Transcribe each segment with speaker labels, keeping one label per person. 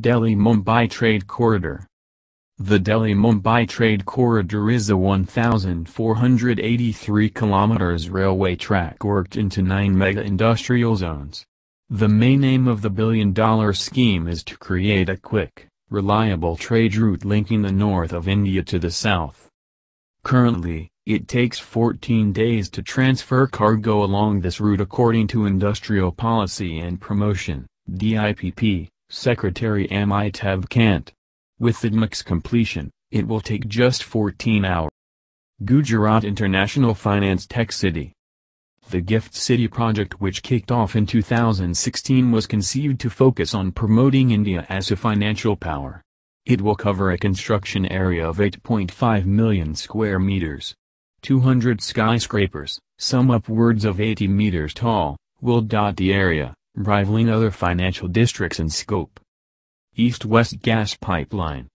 Speaker 1: Delhi-Mumbai Trade Corridor the Delhi-Mumbai Trade Corridor is a 1,483 km railway track worked into nine mega-industrial zones. The main aim of the billion-dollar scheme is to create a quick, reliable trade route linking the north of India to the south. Currently, it takes 14 days to transfer cargo along this route according to Industrial Policy and Promotion, DIPP. Secretary Amitabh Kant. With the DMAC's completion, it will take just 14 hours. Gujarat International Finance Tech City The Gift City project which kicked off in 2016 was conceived to focus on promoting India as a financial power. It will cover a construction area of 8.5 million square meters. 200 skyscrapers, some upwards of 80 meters tall, will dot the area rivaling other financial districts in scope. East-West Gas Pipeline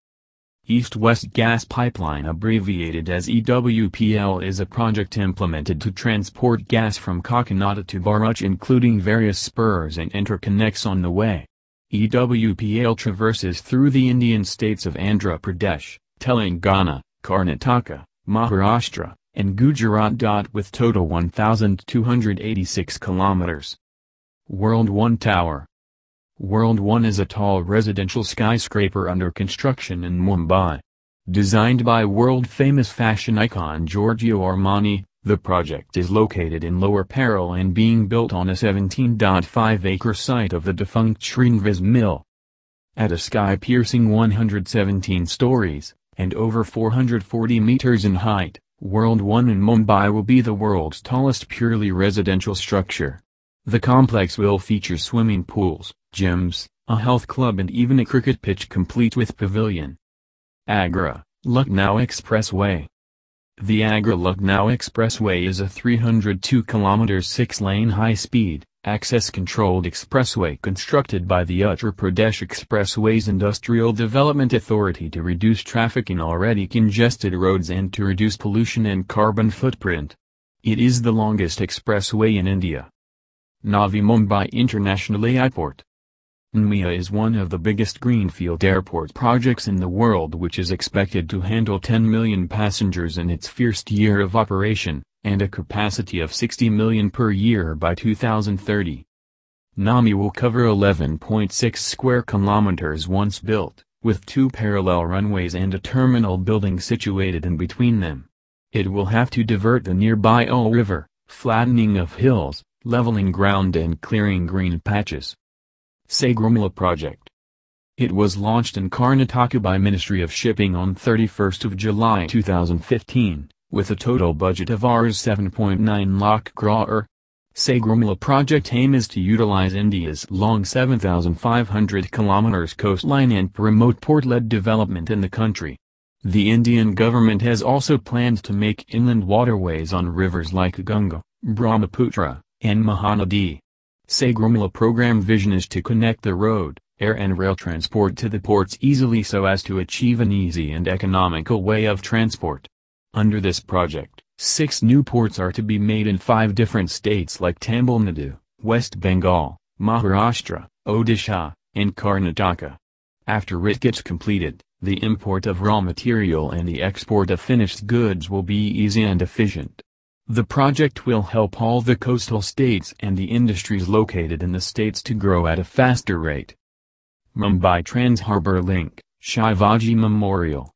Speaker 1: East-West Gas Pipeline abbreviated as EWPL is a project implemented to transport gas from Kakanata to Baruch including various spurs and interconnects on the way. EWPL traverses through the Indian states of Andhra Pradesh, Telangana, Karnataka, Maharashtra, and Gujarat. With total 1,286 kilometers. World One Tower World One is a tall residential skyscraper under construction in Mumbai. Designed by world-famous fashion icon Giorgio Armani, the project is located in Lower Parel and being built on a 17.5-acre site of the defunct Srinivas Mill. At a sky-piercing 117 stories, and over 440 meters in height, World 1 in Mumbai will be the world's tallest purely residential structure. The complex will feature swimming pools, gyms, a health club and even a cricket pitch complete with pavilion. Agra, Lucknow Expressway The Agra Lucknow Expressway is a 302 km six-lane high-speed, access-controlled expressway constructed by the Uttar Pradesh Expressways Industrial Development Authority to reduce traffic in already congested roads and to reduce pollution and carbon footprint. It is the longest expressway in India, Navi Mumbai International Airport. NMIA is one of the biggest greenfield airport projects in the world which is expected to handle 10 million passengers in its first year of operation, and a capacity of 60 million per year by 2030. NAMI will cover 11.6 square kilometers once built, with two parallel runways and a terminal building situated in between them. It will have to divert the nearby All River, flattening of hills, leveling ground and clearing green patches. Sagromala Project. It was launched in Karnataka by Ministry of Shipping on 31 July 2015, with a total budget of Rs 7.9 lakh crore. Sagromala project aim is to utilize India's long 7,500 km coastline and promote port-led development in the country. The Indian government has also planned to make inland waterways on rivers like Ganga, Brahmaputra, and Mahanadi. Sagramala program vision is to connect the road, air and rail transport to the ports easily so as to achieve an easy and economical way of transport. Under this project, six new ports are to be made in five different states like Tamil Nadu, West Bengal, Maharashtra, Odisha, and Karnataka. After it gets completed, the import of raw material and the export of finished goods will be easy and efficient. The project will help all the coastal states and the industries located in the states to grow at a faster rate. Mumbai Trans Harbour Link, Shivaji Memorial.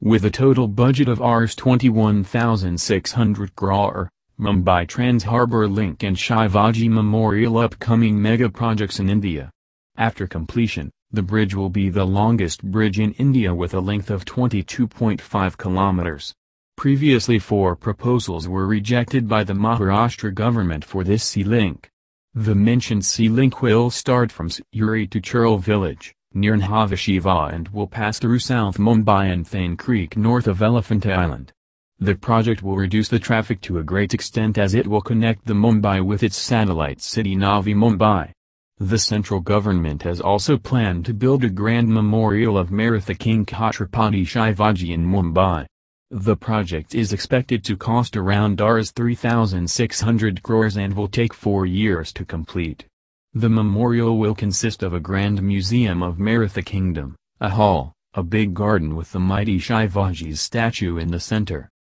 Speaker 1: With a total budget of Rs 21,600 crore, Mumbai Trans Harbour Link and Shivaji Memorial upcoming mega projects in India. After completion, the bridge will be the longest bridge in India with a length of 22.5 kilometers. Previously four proposals were rejected by the Maharashtra government for this sea link. The mentioned sea link will start from Uri to Churl village, near Nahavashiva and will pass through South Mumbai and Thane Creek north of Elephant Island. The project will reduce the traffic to a great extent as it will connect the Mumbai with its satellite city Navi Mumbai. The central government has also planned to build a grand memorial of Maratha King Chhatrapati Shivaji in Mumbai. The project is expected to cost around Rs 3,600 crores and will take four years to complete. The memorial will consist of a grand museum of Maratha Kingdom, a hall, a big garden with the mighty Shivaji's statue in the center,